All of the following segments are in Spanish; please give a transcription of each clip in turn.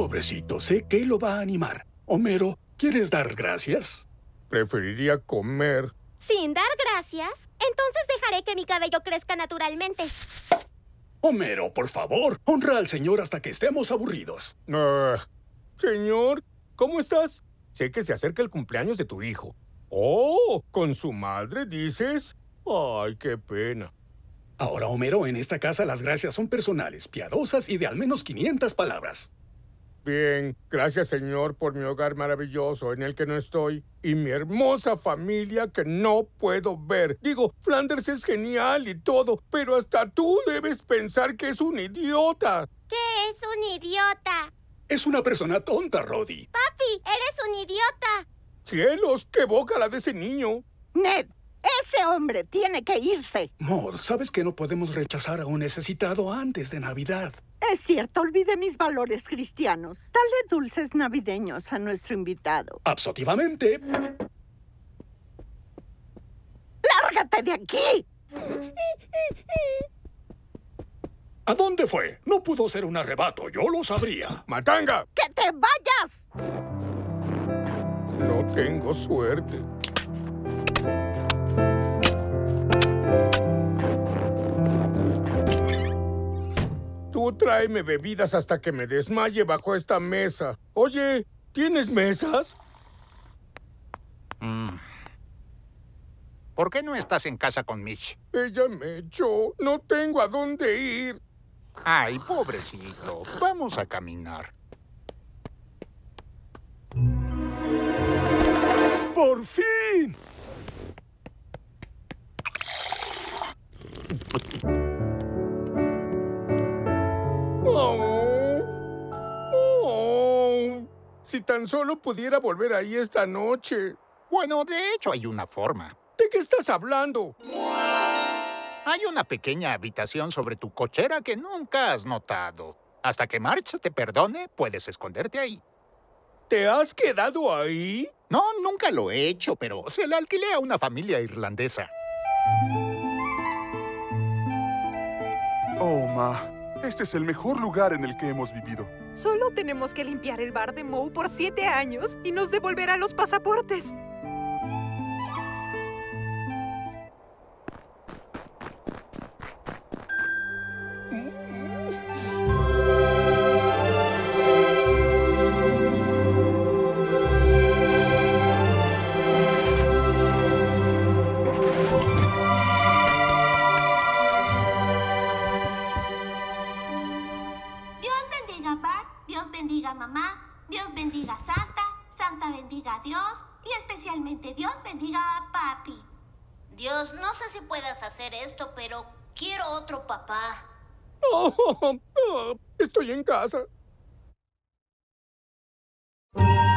Pobrecito, sé que lo va a animar. Homero, ¿quieres dar gracias? Preferiría comer. ¿Sin dar gracias? Entonces dejaré que mi cabello crezca naturalmente. Homero, por favor, honra al señor hasta que estemos aburridos. Ah, señor, ¿cómo estás? Sé que se acerca el cumpleaños de tu hijo. Oh, ¿con su madre dices? Ay, qué pena. Ahora, Homero, en esta casa las gracias son personales, piadosas y de al menos 500 palabras. Bien, gracias Señor por mi hogar maravilloso en el que no estoy y mi hermosa familia que no puedo ver. Digo, Flanders es genial y todo, pero hasta tú debes pensar que es un idiota. ¿Qué es un idiota? Es una persona tonta, Roddy. Papi, eres un idiota. Cielos, qué boca la de ese niño. Ned, ese hombre tiene que irse. Mor, sabes que no podemos rechazar a un necesitado antes de Navidad. Es cierto, olvide mis valores cristianos. Dale dulces navideños a nuestro invitado. Absolutamente. ¡Lárgate de aquí! ¿A dónde fue? No pudo ser un arrebato, yo lo sabría. ¡Matanga! ¡Que te vayas! No tengo suerte. tráeme bebidas hasta que me desmaye bajo esta mesa. Oye, ¿tienes mesas? Mm. ¿Por qué no estás en casa con Mitch? Ella me echó. No tengo a dónde ir. Ay, pobrecito. Vamos a caminar. ¡Por fin! Si tan solo pudiera volver ahí esta noche. Bueno, de hecho hay una forma. ¿De qué estás hablando? Hay una pequeña habitación sobre tu cochera que nunca has notado. Hasta que March te perdone, puedes esconderte ahí. ¿Te has quedado ahí? No, nunca lo he hecho, pero se la alquilé a una familia irlandesa. Oh, ma, este es el mejor lugar en el que hemos vivido. Solo tenemos que limpiar el bar de Moe por siete años y nos devolverá los pasaportes. Dios bendiga a papi. Dios, no sé si puedas hacer esto, pero quiero otro papá. estoy en casa.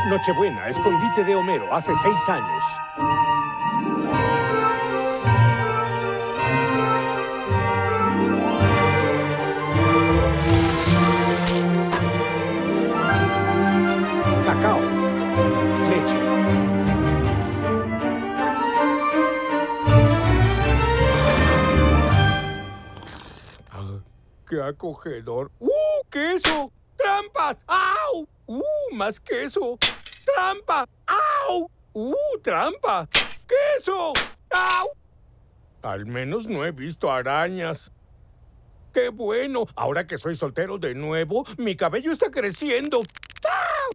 Nochebuena, escondite de Homero, hace seis años. acogedor. ¡Uh, queso! ¡Trampas! ¡Au! ¡Uh, más queso! ¡Trampa! ¡Au! ¡Uh, trampa! ¡Queso! ¡Au! Al menos no he visto arañas. ¡Qué bueno! Ahora que soy soltero de nuevo, mi cabello está creciendo. ¡Ah!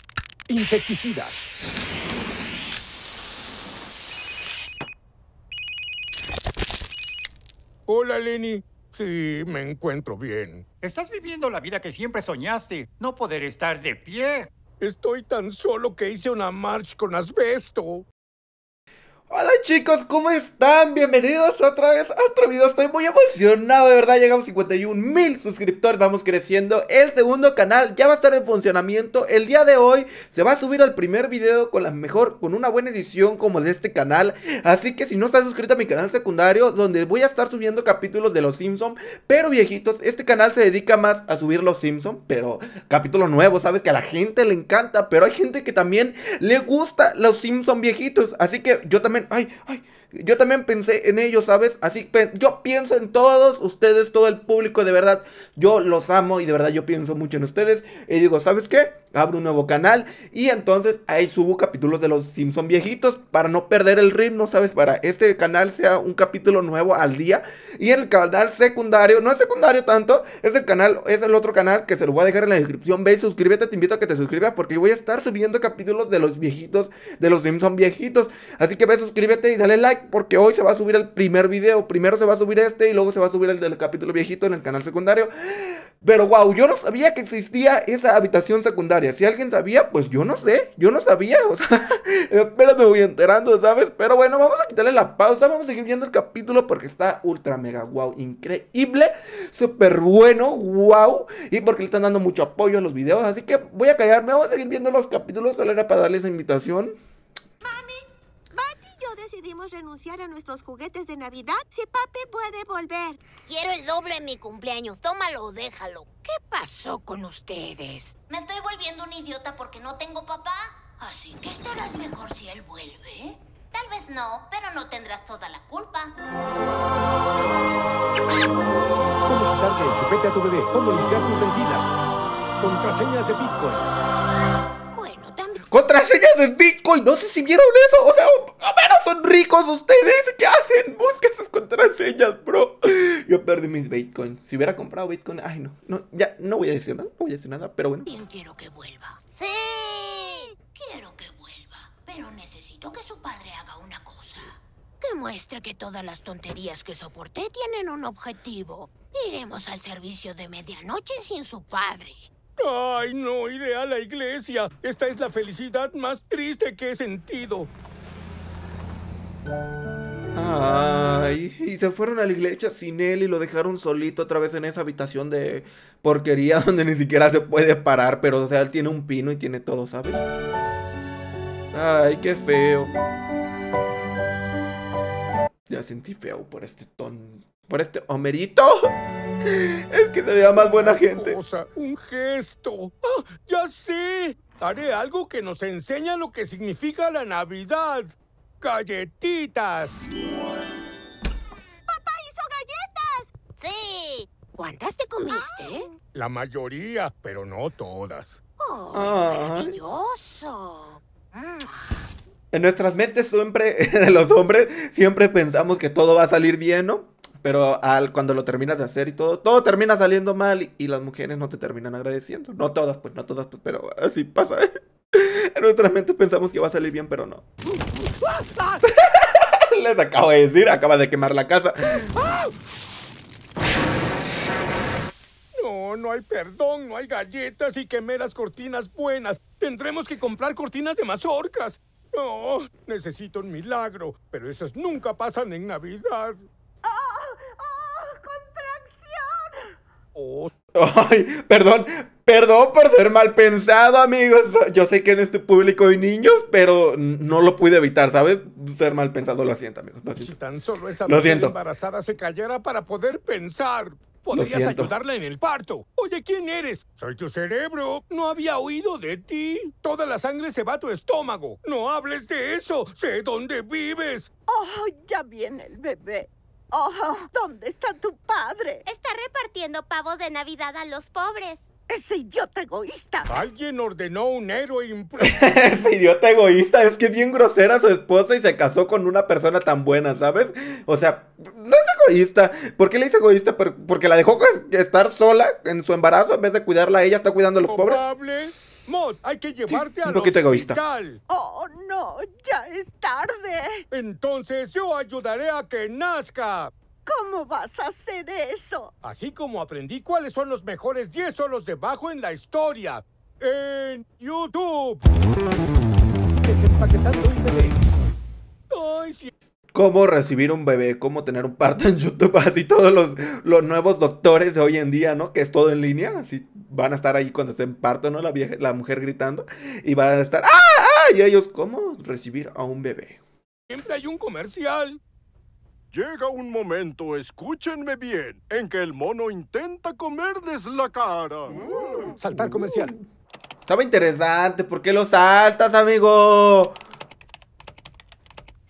Hola, Lenny. Sí, me encuentro bien. Estás viviendo la vida que siempre soñaste, no poder estar de pie. Estoy tan solo que hice una march con asbesto. Hola chicos, ¿cómo están? Bienvenidos otra vez a otro video, estoy muy emocionado, de verdad, llegamos a 51 mil suscriptores, vamos creciendo El segundo canal ya va a estar en funcionamiento, el día de hoy se va a subir al primer video con la mejor, con una buena edición como de este canal Así que si no estás suscrito a mi canal secundario, donde voy a estar subiendo capítulos de Los Simpsons Pero viejitos, este canal se dedica más a subir Los Simpsons, pero capítulos nuevos, sabes que a la gente le encanta Pero hay gente que también le gusta Los Simpsons viejitos, así que yo también I, I, Yo también pensé en ellos, ¿sabes? Así, yo pienso en todos ustedes, todo el público, de verdad. Yo los amo y de verdad yo pienso mucho en ustedes. Y digo, ¿sabes qué? Abro un nuevo canal y entonces ahí subo capítulos de los Simpson viejitos para no perder el ritmo, ¿sabes? Para este canal sea un capítulo nuevo al día. Y el canal secundario, no es secundario tanto, es el canal, es el otro canal que se lo voy a dejar en la descripción. Ve suscríbete, te invito a que te suscribas porque voy a estar subiendo capítulos de los viejitos, de los Simpson viejitos. Así que ve, suscríbete y dale like porque hoy se va a subir el primer video. Primero se va a subir este y luego se va a subir el del capítulo viejito en el canal secundario. Pero wow, yo no sabía que existía esa habitación secundaria. Si alguien sabía, pues yo no sé. Yo no sabía. O sea, Pero me voy enterando, ¿sabes? Pero bueno, vamos a quitarle la pausa. Vamos a seguir viendo el capítulo porque está ultra mega wow. Increíble. Súper bueno. Wow. Y porque le están dando mucho apoyo a los videos. Así que voy a callarme. Vamos a seguir viendo los capítulos. Solo era para darles invitación podemos renunciar a nuestros juguetes de Navidad si Papi puede volver. Quiero el doble en mi cumpleaños. Tómalo o déjalo. ¿Qué pasó con ustedes? Me estoy volviendo un idiota porque no tengo papá. Así que estarás mejor si él vuelve. Tal vez no, pero no tendrás toda la culpa. ¿Cómo quitarle el chupete a tu bebé? limpiar tus ventilas? Contraseñas de Bitcoin. Contraseñas de Bitcoin, no sé si vieron eso. O sea, a menos son ricos ustedes. ¿Qué hacen? Busca esas contraseñas, bro. Yo perdí mis Bitcoin. Si hubiera comprado Bitcoin, ay no, no, ya no voy a decir nada, no voy a decir nada, pero bueno. Bien, quiero que vuelva. Sí, quiero que vuelva, pero necesito que su padre haga una cosa. Que muestre que todas las tonterías que soporté tienen un objetivo. Iremos al servicio de medianoche sin su padre. Ay, no iré a la iglesia. Esta es la felicidad más triste que he sentido. Ay, y se fueron a la iglesia sin él y lo dejaron solito otra vez en esa habitación de porquería donde ni siquiera se puede parar, pero o sea, él tiene un pino y tiene todo, ¿sabes? Ay, qué feo. Ya sentí feo por este ton, por este homerito. Es que se vea más buena gente. sea un gesto. ¡Ah, ya sé! Haré algo que nos enseña lo que significa la Navidad. ¡Galletitas! ¡Papá hizo galletas! ¡Sí! ¿Cuántas te comiste? La mayoría, pero no todas. ¡Oh, maravilloso! Ah. En nuestras mentes siempre, los hombres, siempre pensamos que todo va a salir bien, ¿no? Pero al, cuando lo terminas de hacer y todo, todo termina saliendo mal y, las mujeres no te terminan agradeciendo. No todas, pues no todas, pues, pero así pasa. En nuestra mente pensamos que va a salir bien, pero no. Les acabo de decir, acaba de quemar la casa. No, no hay perdón, no hay galletas y quemeras las cortinas buenas. Tendremos que comprar cortinas de mazorcas. No, necesito un milagro, pero esas nunca pasan en Navidad. Ay, perdón, perdón por ser mal pensado, amigos. Yo sé que en este público hay niños, pero no lo pude evitar, ¿sabes? Ser mal pensado, lo siento, amigos. Lo siento. Si tan solo esa lo embarazada se cayera para poder pensar. Podrías ayudarla en el parto. Oye, ¿quién eres? Soy tu cerebro. No había oído de ti. Toda la sangre se va a tu estómago. No hables de eso. Sé dónde vives. Oh, ya viene el bebé. Oh, ¿dónde está tu padre? Está repartiendo pavos de Navidad a los pobres. Ese idiota egoísta. Alguien ordenó un héroe Ese idiota egoísta es que bien grosera su esposa y se casó con una persona tan buena, ¿sabes? O sea, no es egoísta. ¿Por qué le dice egoísta? Porque la dejó pues, estar sola en su embarazo en vez de cuidarla a ella, está cuidando a los pobres. Mod, hay que llevarte al a Oh, no, ya es tarde. Entonces yo ayudaré a que nazca. ¿Cómo vas a hacer eso? Así como aprendí cuáles son los mejores 10 solos de bajo en la historia. En YouTube. Desempaquetando un bebé cómo recibir un bebé, cómo tener un parto en YouTube, así todos los, los nuevos doctores de hoy en día, ¿no? Que es todo en línea, así van a estar ahí cuando estén parto, ¿no? La, vieja, mujer gritando y van a estar, ¡ah! ¡ah! Y ellos, ¿cómo recibir a un bebé? Siempre hay un comercial. Llega un momento, escúchenme bien, en que el mono intenta comerles la cara. saltar comercial. Estaba interesante, ¿por qué lo saltas, amigo?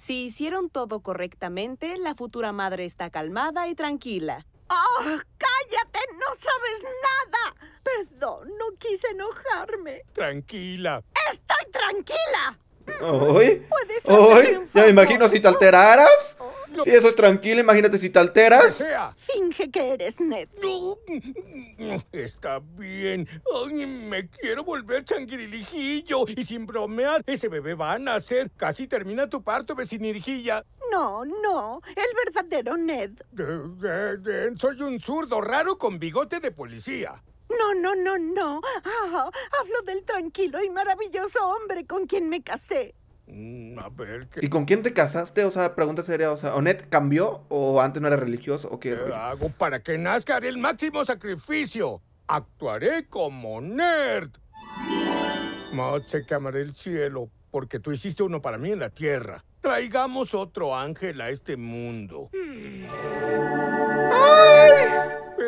Si hicieron todo correctamente, la futura madre está calmada y tranquila. ¡Oh, cállate! ¡No sabes nada! Perdón, no quise enojarme. Tranquila. ¡Estoy tranquila! Hoy, hoy, ya me imagino si te alteraras. Oh, si eso es tranquilo, imagínate si te alteras. Sea. Finge que eres Ned. No, está bien. me quiero volver changuirilijillo Y sin bromear, ese bebé va a nacer. Casi termina tu parto, vecinirijilla. No, no. El verdadero Ned. Eh, eh, eh, soy un zurdo raro con bigote de policía. No, no, no, no. Ah, hablo del tranquilo y maravilloso hombre con quien me casé. Mm, a ver, ¿qué... ¿Y con quién te casaste? O sea, pregunta seria, o sea, ¿Onet cambió o antes no era religioso o qué? hago para que nazca? Haré el máximo sacrificio. Actuaré como nerd. Mod se quemará el cielo porque tú hiciste uno para mí en la tierra. Traigamos otro ángel a este mundo. Mm. ¡Ay!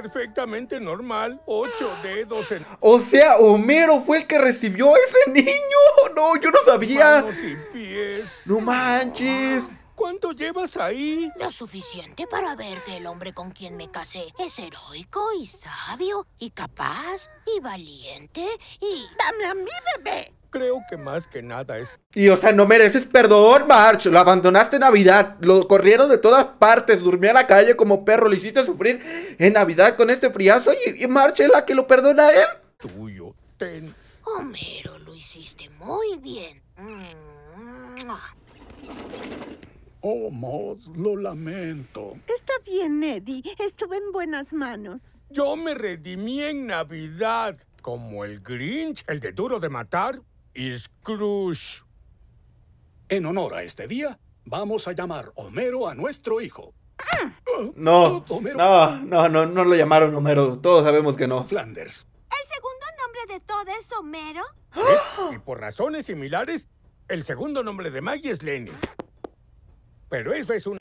perfectamente normal, ocho dedos en... O sea, Homero fue el que recibió a ese niño. No, yo no sabía. pies. No manches. ¿Cuánto llevas ahí? Lo suficiente para ver que el hombre con quien me casé es heroico y sabio y capaz y valiente y... ¡Dame a mi bebé! creo que más que nada es... Y o sea, no mereces perdón, March. Lo abandonaste en Navidad. Lo corrieron de todas partes. Durmió en la calle como perro. Lo hiciste sufrir en Navidad con este friazo. Y, March es la que lo perdona a él. Tuyo, ten. Homero, lo hiciste muy bien. Oh, Mod, lo lamento. Está bien, Eddie. Estuve en buenas manos. Yo me redimí en Navidad. Como el Grinch, el de duro de matar. Scrooge. En honor a este día, vamos a llamar Homero a nuestro hijo. No, no, no, no, lo llamaron Homero. Todos sabemos que no. Flanders. ¿El segundo nombre de todo es Homero? Y por razones similares, el segundo nombre de Maggie es Lenny. Pero eso es un...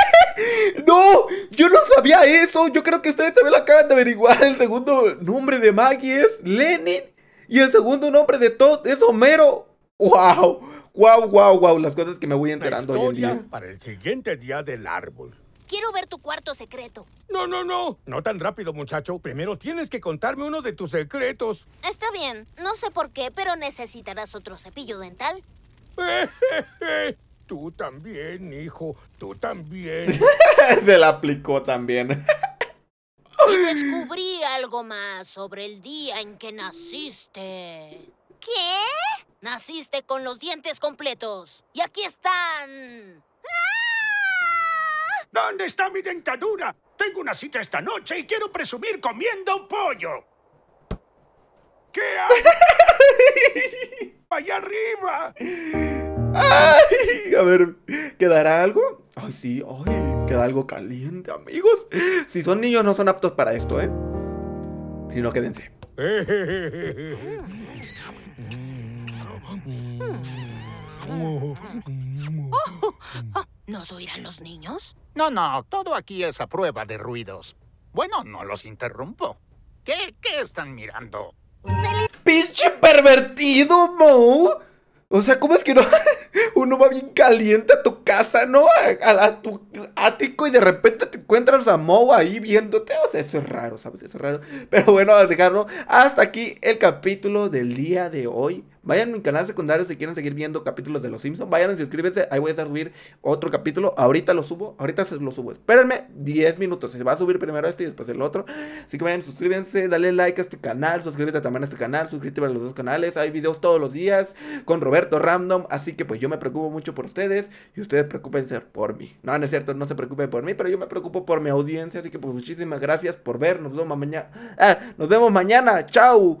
¡No! Yo no sabía eso. Yo creo que ustedes también lo acaban de averiguar. El segundo nombre de Maggie es Lenin. Y el segundo nombre de Todd es Homero. ¡Wow! guau, guau, wow! Las cosas que me voy enterando hoy en día. Para el siguiente día del árbol. Quiero ver tu cuarto secreto. No, no, no. No tan rápido, muchacho. Primero tienes que contarme uno de tus secretos. Está bien. No sé por qué, pero necesitarás otro cepillo dental. Tú también, hijo. Tú también. Se la aplicó también. Y descubrí algo más sobre el día en que naciste. ¿Qué? Naciste con los dientes completos. Y aquí están. ¡Ah! ¿Dónde está mi dentadura? Tengo una cita esta noche y quiero presumir comiendo pollo. ¿Qué hay? ¡Allá arriba! a ver, ¿quedará algo? Ay, sí, ay queda algo caliente, amigos. Si son niños, no son aptos para esto, ¿eh? Si no, quédense. no ¿Nos oirán los niños? No, no, todo aquí es a prueba de ruidos. Bueno, no los interrumpo. ¿Qué, qué están mirando? ¡Pinche pervertido, Mo! O sea, ¿cómo es que no? uno va bien caliente a tu casa, ¿no? A, tu ático y de repente te encuentras a Moe ahí viéndote. O sea, eso es raro, ¿sabes? Eso es raro. Pero bueno, vamos a dejarlo hasta aquí el capítulo del día de hoy. Vayan a mi canal secundario si quieren seguir viendo capítulos de Los Simpsons. Vayan y suscríbanse. Ahí voy a subir otro capítulo. Ahorita lo subo. Ahorita lo subo. Espérenme 10 minutos. Se va a subir primero este y después el otro. Así que vayan, suscríbanse. Dale like a este canal. Suscríbete también a este canal. Suscríbete a los dos canales. Hay videos todos los días con Roberto Random. Así que pues yo me preocupo mucho por ustedes. Y ustedes preocupense por mí. No, no es cierto. No se preocupen por mí. Pero yo me preocupo por mi audiencia. Así que pues muchísimas gracias por ver. Nos vemos mañana. Ah, nos vemos mañana. Chao.